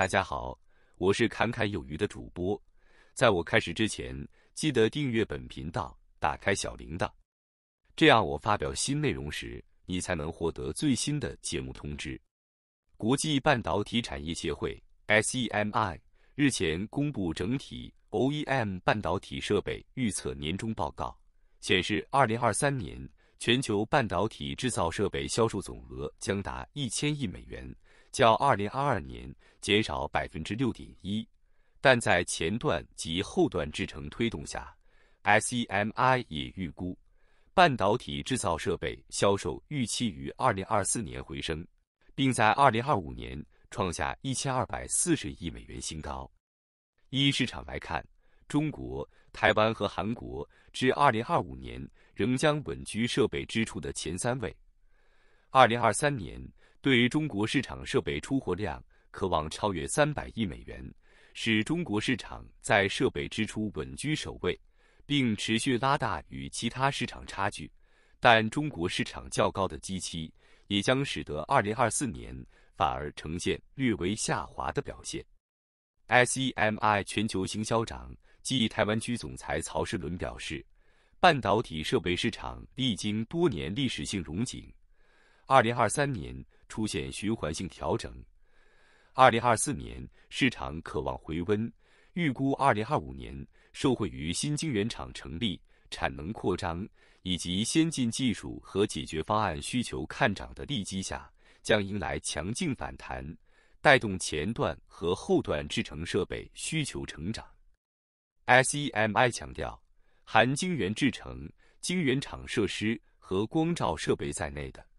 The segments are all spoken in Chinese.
大家好，我是侃侃有余的主播。在我开始之前，记得订阅本频道，打开小铃铛，这样我发表新内容时，你才能获得最新的节目通知。国际半导体产业协会 （SEMI） 日前公布整体 OEM 半导体设备预测年终报告，显示，二零二三年全球半导体制造设备销售总额将达一千亿美元。较2022年减少6.1%，但在前段及后段制程推动下，Semi 也预估半导体制造设备销售预期于2024年回升，并在2025年创下1240亿美元新高。依市场来看，中国、台湾和韩国至2025年仍将稳居设备支出的前三位。2023年。对于中国市场，设备出货量渴望超越三百亿美元，使中国市场在设备支出稳居首位，并持续拉大与其他市场差距。但中国市场较高的基期，也将使得二零二四年反而呈现略微下滑的表现。S E M I 全球行销长暨台湾区总裁曹世伦表示，半导体设备市场历经多年历史性荣景，二零二三年。出现循环性调整。二零二四年市场渴望回温，预估二零二五年受惠于新晶圆厂成立、产能扩张以及先进技术和解决方案需求看涨的利基下，将迎来强劲反弹，带动前段和后段制成设备需求成长。S E M I 强调含晶圆制成、晶圆厂设施和光照设备在内的。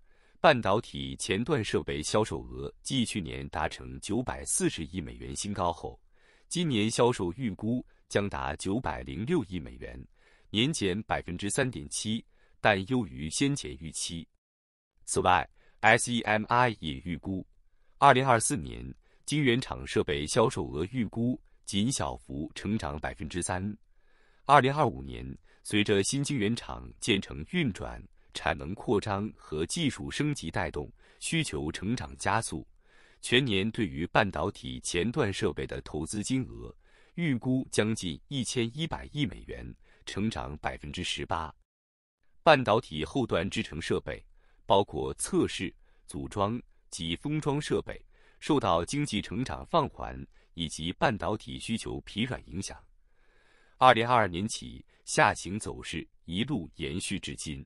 半导体前段设备销售额继去年达成九百四十亿美元新高后，今年销售预估将达九百零六亿美元，年减百分之三点七，但优于先前预期。此外，S E M I 也预估，二零二四年晶圆厂设备销售额预估仅小幅成长百分之三。二零二五年，随着新晶圆厂建成运转。产能扩张和技术升级带动需求成长加速，全年对于半导体前段设备的投资金额预估将近一千一百亿美元，成长百分之十八。半导体后段制成设备，包括测试、组装及封装设备，受到经济成长放缓以及半导体需求疲软影响，二零二二年起下行走势一路延续至今。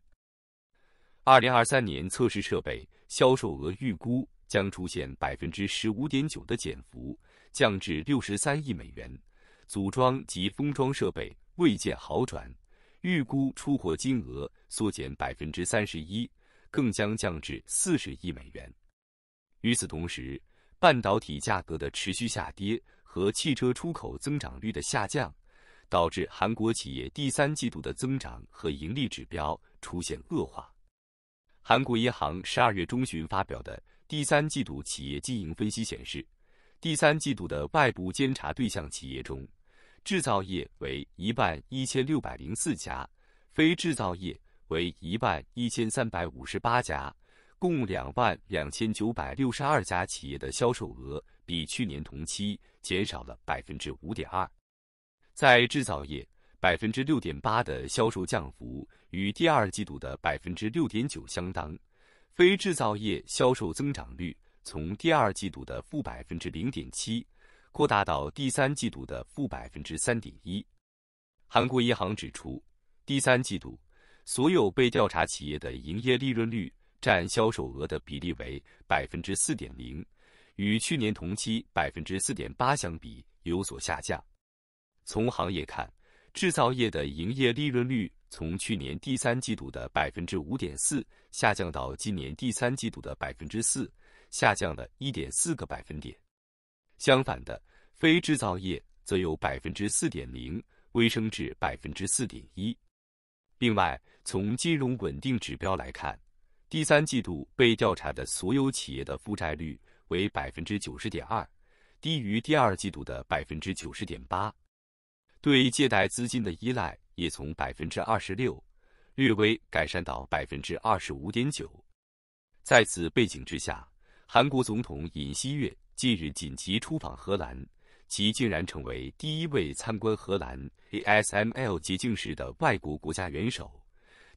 二零二三年测试设备销售额预估将出现百分之十五点九的减幅，降至六十三亿美元。组装及封装设备未见好转，预估出货金额缩减百分之三十一，更将降至四十亿美元。与此同时，半导体价格的持续下跌和汽车出口增长率的下降，导致韩国企业第三季度的增长和盈利指标出现恶化。韩国银行十二月中旬发表的第三季度企业经营分析显示，第三季度的外部监察对象企业中，制造业为一万一千六百零四家，非制造业为一万一千三百五十八家，共两万两千九百六十二家企业的销售额比去年同期减少了百分之五点二，在制造业。百分之六点八的销售降幅与第二季度的百分之六点九相当。非制造业销售增长率从第二季度的负百分之零点七扩大到第三季度的负百分之三点一。韩国银行指出，第三季度所有被调查企业的营业利润率占销售额的比例为百分之四点零，与去年同期百分之四点八相比有所下降。从行业看，制造业的营业利润率从去年第三季度的百分之五点四下降到今年第三季度的百分之四，下降了一点四个百分点。相反的，非制造业则由百分之四点零微升至百分之四点一。另外，从金融稳定指标来看，第三季度被调查的所有企业的负债率为百分之九十点二，低于第二季度的百分之九十点八。对借贷资金的依赖也从百分之二十六略微改善到百分之二十五点九。在此背景之下，韩国总统尹锡悦近日紧急出访荷兰，其竟然成为第一位参观荷兰 ASML 洁净室的外国国家元首。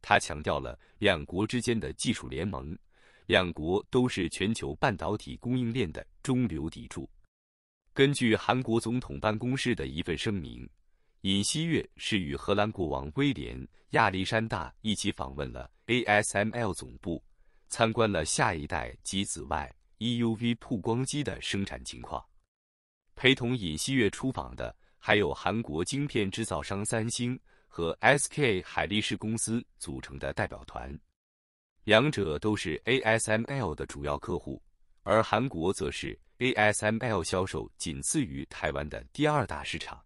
他强调了两国之间的技术联盟，两国都是全球半导体供应链的中流砥柱。根据韩国总统办公室的一份声明。尹锡悦是与荷兰国王威廉亚历山大一起访问了 ASML 总部，参观了下一代及紫外 EUV 曝光机的生产情况。陪同尹锡悦出访的还有韩国晶片制造商三星和 SK 海力士公司组成的代表团，两者都是 ASML 的主要客户，而韩国则是 ASML 销售仅次于台湾的第二大市场。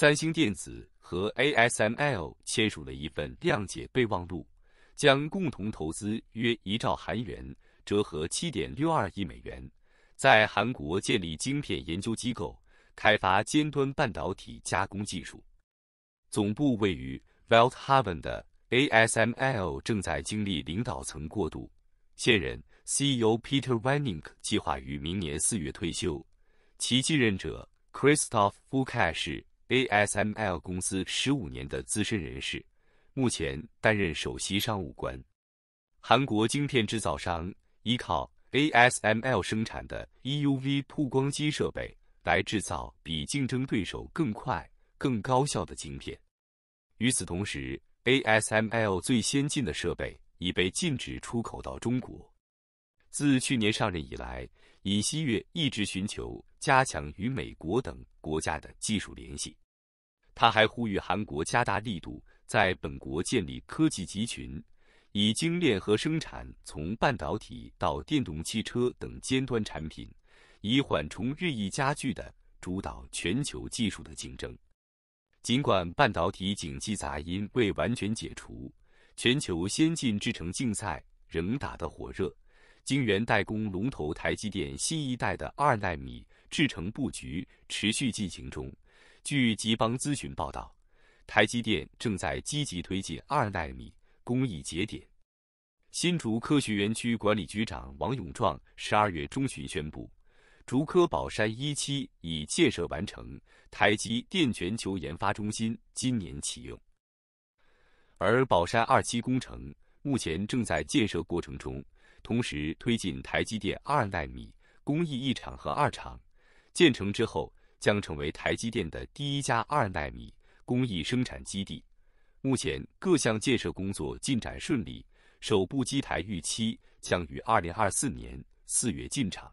三星电子和 ASML 签署了一份谅解备忘录，将共同投资约一兆韩元（折合7.62亿美元），在韩国建立晶片研究机构，开发尖端半导体加工技术。总部位于 Valthaven 的 ASML 正在经历领导层过渡，现任 CEO Peter van n i n k 计划于明年四月退休，其继任者 Christof p Vulck 是。ASML 公司十五年的资深人士，目前担任首席商务官。韩国晶片制造商依靠 ASML 生产的 EUV 曝光机设备来制造比竞争对手更快、更高效的晶片。与此同时，ASML 最先进的设备已被禁止出口到中国。自去年上任以来，尹锡悦一直寻求加强与美国等国家的技术联系。他还呼吁韩国加大力度，在本国建立科技集群，以精炼和生产从半导体到电动汽车等尖端产品，以缓冲日益加剧的主导全球技术的竞争。尽管半导体景气杂音未完全解除，全球先进制程竞赛仍打得火热。晶圆代工龙头台积电新一代的二纳米制程布局持续进行中。据吉邦咨询报道，台积电正在积极推进二纳米工艺节点。新竹科学园区管理局长王永壮十二月中旬宣布，竹科宝山一期已建设完成，台积电全球研发中心今年启用。而宝山二期工程目前正在建设过程中。同时推进台积电二纳米工艺一厂和二厂建成之后，将成为台积电的第一家二纳米工艺生产基地。目前各项建设工作进展顺利，首部机台预期将于二零二四年四月进场。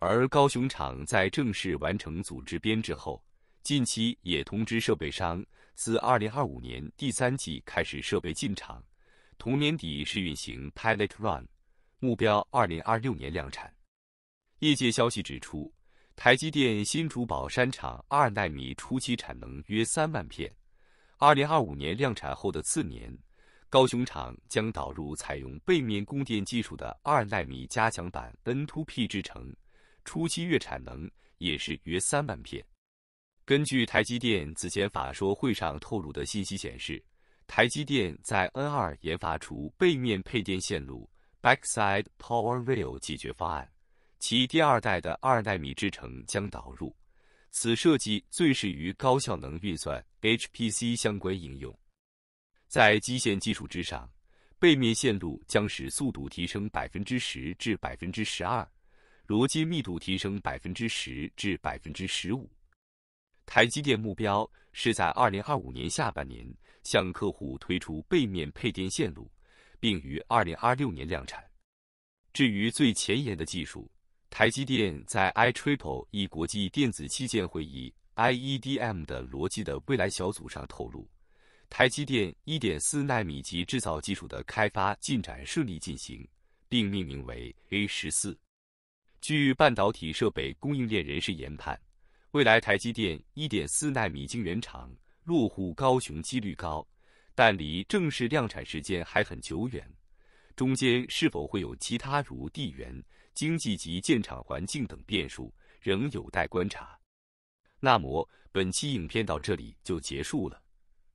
而高雄厂在正式完成组织编制后，近期也通知设备商，自二零二五年第三季开始设备进场，同年底试运行 Pilot Run。目标二零二六年量产。业界消息指出，台积电新竹宝山厂二纳米初期产能约三万片。二零二五年量产后的次年，高雄厂将导入采用背面供电技术的二纳米加强版 N to P 制程，初期月产能也是约三万片。根据台积电此前法说会上透露的信息显示，台积电在 N 二研发出背面配电线路。Backside Power Rail 解决方案，其第二代的二纳米制程将导入。此设计最适于高效能运算 （HPC） 相关应用。在基线技术之上，背面线路将使速度提升百分之十至百分之十二，逻辑密度提升百分之十至百分之十五。台积电目标是在二零二五年下半年向客户推出背面配电线路。并于二零二六年量产。至于最前沿的技术，台积电在 I Triple E 国际电子器件会议 （IEDM） 的逻辑的未来小组上透露，台积电一点四纳米级制造技术的开发进展顺利进行，并命名为 A 十四。据半导体设备供应链人士研判，未来台积电一点四纳米晶圆厂落户高雄几率高。但离正式量产时间还很久远，中间是否会有其他如地缘、经济及建厂环境等变数，仍有待观察。那么本期影片到这里就结束了，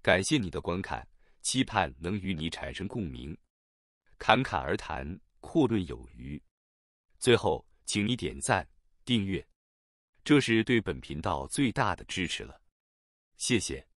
感谢你的观看，期盼能与你产生共鸣。侃侃而谈，阔论有余。最后，请你点赞、订阅，这是对本频道最大的支持了。谢谢。